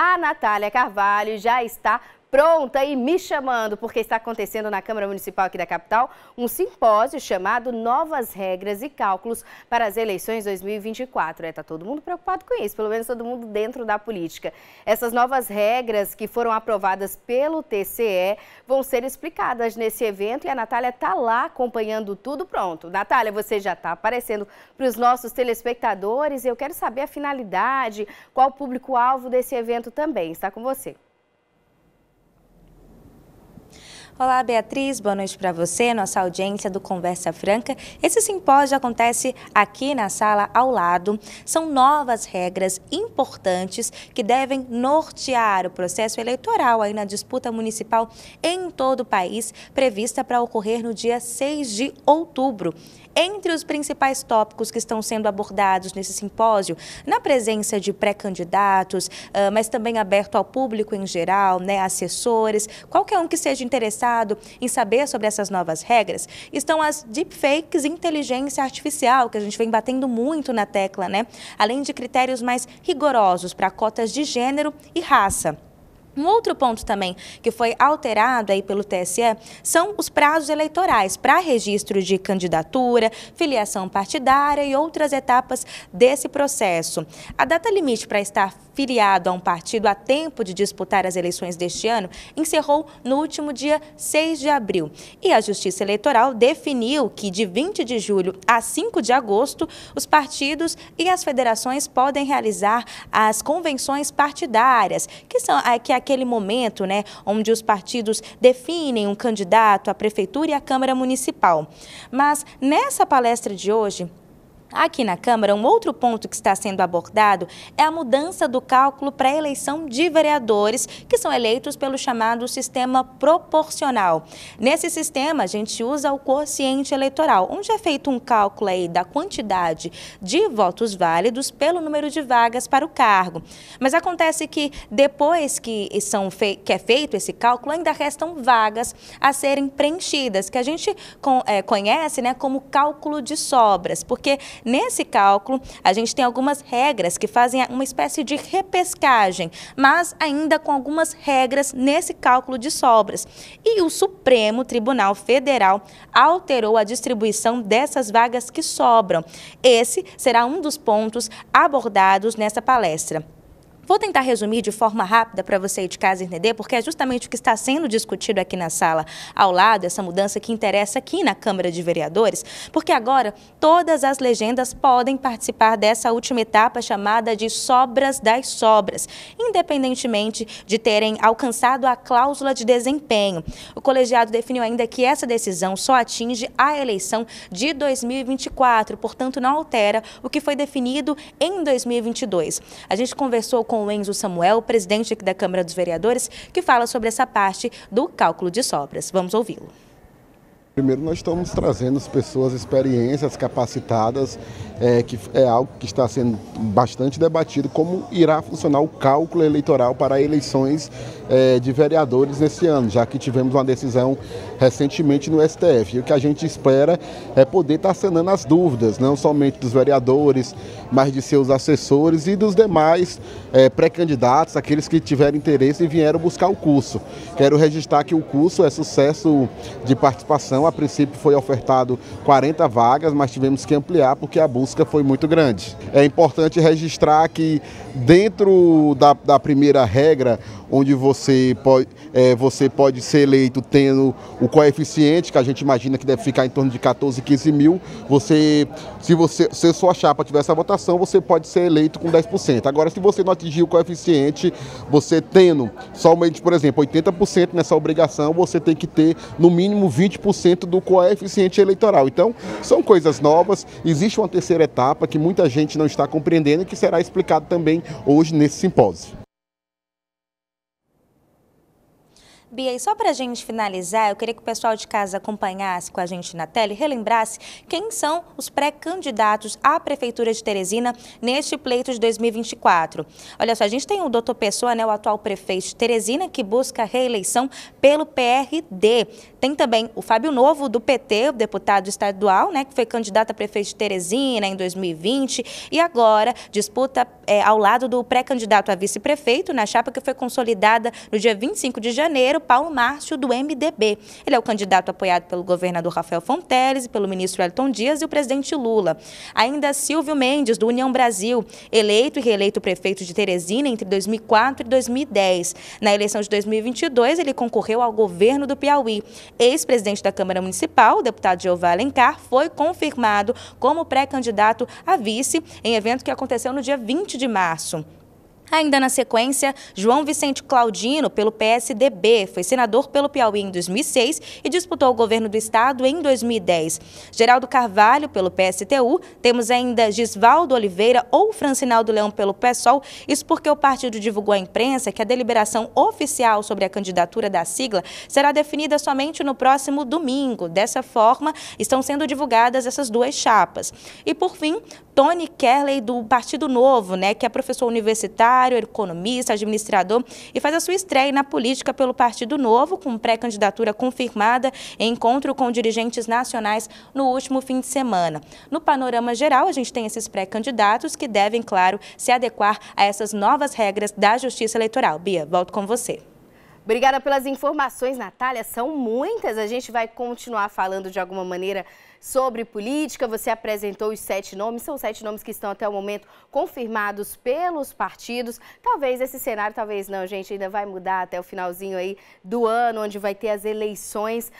a Natália Carvalho já está pronta e me chamando, porque está acontecendo na Câmara Municipal aqui da capital um simpósio chamado Novas Regras e Cálculos para as Eleições 2024. Está é, tá todo mundo preocupado com isso, pelo menos todo mundo dentro da política. Essas novas regras que foram aprovadas pelo TCE vão ser explicadas nesse evento e a Natália está lá acompanhando tudo pronto. Natália, você já está aparecendo para os nossos telespectadores. Eu quero saber a finalidade, qual o público-alvo desse evento também. Está com você. Olá, Beatriz, boa noite para você, nossa audiência do Conversa Franca. Esse simpósio acontece aqui na sala ao lado. São novas regras importantes que devem nortear o processo eleitoral aí na disputa municipal em todo o país, prevista para ocorrer no dia 6 de outubro. Entre os principais tópicos que estão sendo abordados nesse simpósio, na presença de pré-candidatos, ah, mas também aberto ao público em geral, né, assessores, qualquer um que seja interessado em saber sobre essas novas regras, estão as deepfakes e inteligência artificial, que a gente vem batendo muito na tecla, né? Além de critérios mais rigorosos para cotas de gênero e raça. Um outro ponto também que foi alterado aí pelo TSE são os prazos eleitorais para registro de candidatura, filiação partidária e outras etapas desse processo. A data limite para estar filiado a um partido a tempo de disputar as eleições deste ano encerrou no último dia 6 de abril. E a Justiça Eleitoral definiu que de 20 de julho a 5 de agosto, os partidos e as federações podem realizar as convenções partidárias, que são que é aqui aquele momento né, onde os partidos definem um candidato à Prefeitura e à Câmara Municipal. Mas nessa palestra de hoje, Aqui na Câmara, um outro ponto que está sendo abordado é a mudança do cálculo para a eleição de vereadores, que são eleitos pelo chamado sistema proporcional. Nesse sistema, a gente usa o quociente eleitoral, onde é feito um cálculo aí da quantidade de votos válidos pelo número de vagas para o cargo. Mas acontece que depois que, são que é feito esse cálculo, ainda restam vagas a serem preenchidas, que a gente eh, conhece né, como cálculo de sobras, porque Nesse cálculo, a gente tem algumas regras que fazem uma espécie de repescagem, mas ainda com algumas regras nesse cálculo de sobras. E o Supremo Tribunal Federal alterou a distribuição dessas vagas que sobram. Esse será um dos pontos abordados nessa palestra. Vou tentar resumir de forma rápida para você de casa, entender, porque é justamente o que está sendo discutido aqui na sala ao lado, essa mudança que interessa aqui na Câmara de Vereadores, porque agora todas as legendas podem participar dessa última etapa chamada de sobras das sobras, independentemente de terem alcançado a cláusula de desempenho. O colegiado definiu ainda que essa decisão só atinge a eleição de 2024, portanto não altera o que foi definido em 2022. A gente conversou com com o Enzo Samuel, presidente da Câmara dos Vereadores, que fala sobre essa parte do cálculo de sobras. Vamos ouvi-lo. Primeiro, nós estamos trazendo as pessoas experiências, capacitadas, é, que é algo que está sendo bastante debatido, como irá funcionar o cálculo eleitoral para eleições é, de vereadores nesse ano, já que tivemos uma decisão recentemente no STF. E o que a gente espera é poder estar tá sanando as dúvidas, não somente dos vereadores, mas de seus assessores e dos demais é, pré-candidatos, aqueles que tiveram interesse e vieram buscar o curso. Quero registrar que o curso é sucesso de participação a princípio foi ofertado 40 vagas, mas tivemos que ampliar porque a busca foi muito grande. É importante registrar que dentro da, da primeira regra, onde você pode, é, você pode ser eleito tendo o coeficiente, que a gente imagina que deve ficar em torno de 14, 15 mil, você, se, você, se sua chapa tiver essa votação, você pode ser eleito com 10%. Agora, se você não atingir o coeficiente, você tendo somente, por exemplo, 80% nessa obrigação, você tem que ter no mínimo 20% do coeficiente eleitoral. Então, são coisas novas. Existe uma terceira etapa que muita gente não está compreendendo e que será explicado também hoje nesse simpósio. Bia, e só para a gente finalizar, eu queria que o pessoal de casa acompanhasse com a gente na tela e relembrasse quem são os pré-candidatos à Prefeitura de Teresina neste pleito de 2024. Olha só, a gente tem o doutor Pessoa, né, o atual prefeito de Teresina, que busca reeleição pelo PRD. Tem também o Fábio Novo, do PT, o deputado estadual, né, que foi candidato a prefeito de Teresina em 2020 e agora disputa é, ao lado do pré-candidato a vice-prefeito na chapa que foi consolidada no dia 25 de janeiro Paulo Márcio, do MDB. Ele é o candidato apoiado pelo governador Rafael Fonteles e pelo ministro Elton Dias e o presidente Lula. Ainda Silvio Mendes, do União Brasil, eleito e reeleito prefeito de Teresina entre 2004 e 2010. Na eleição de 2022, ele concorreu ao governo do Piauí. Ex-presidente da Câmara Municipal, o deputado Jeová Alencar, foi confirmado como pré-candidato a vice em evento que aconteceu no dia 20 de março. Ainda na sequência, João Vicente Claudino, pelo PSDB, foi senador pelo Piauí em 2006 e disputou o governo do estado em 2010. Geraldo Carvalho, pelo PSTU, temos ainda Gisvaldo Oliveira ou Francinaldo Leão pelo PSOL, isso porque o partido divulgou à imprensa que a deliberação oficial sobre a candidatura da sigla será definida somente no próximo domingo. Dessa forma, estão sendo divulgadas essas duas chapas. E por fim, Tony Kerley, do Partido Novo, né, que é professor universitário, empresário, economista, administrador e faz a sua estreia na política pelo Partido Novo, com pré-candidatura confirmada em encontro com dirigentes nacionais no último fim de semana. No panorama geral, a gente tem esses pré-candidatos que devem, claro, se adequar a essas novas regras da Justiça Eleitoral. Bia, volto com você. Obrigada pelas informações, Natália. São muitas. A gente vai continuar falando de alguma maneira sobre política. Você apresentou os sete nomes, são sete nomes que estão até o momento confirmados pelos partidos. Talvez esse cenário, talvez não, gente, ainda vai mudar até o finalzinho aí do ano, onde vai ter as eleições.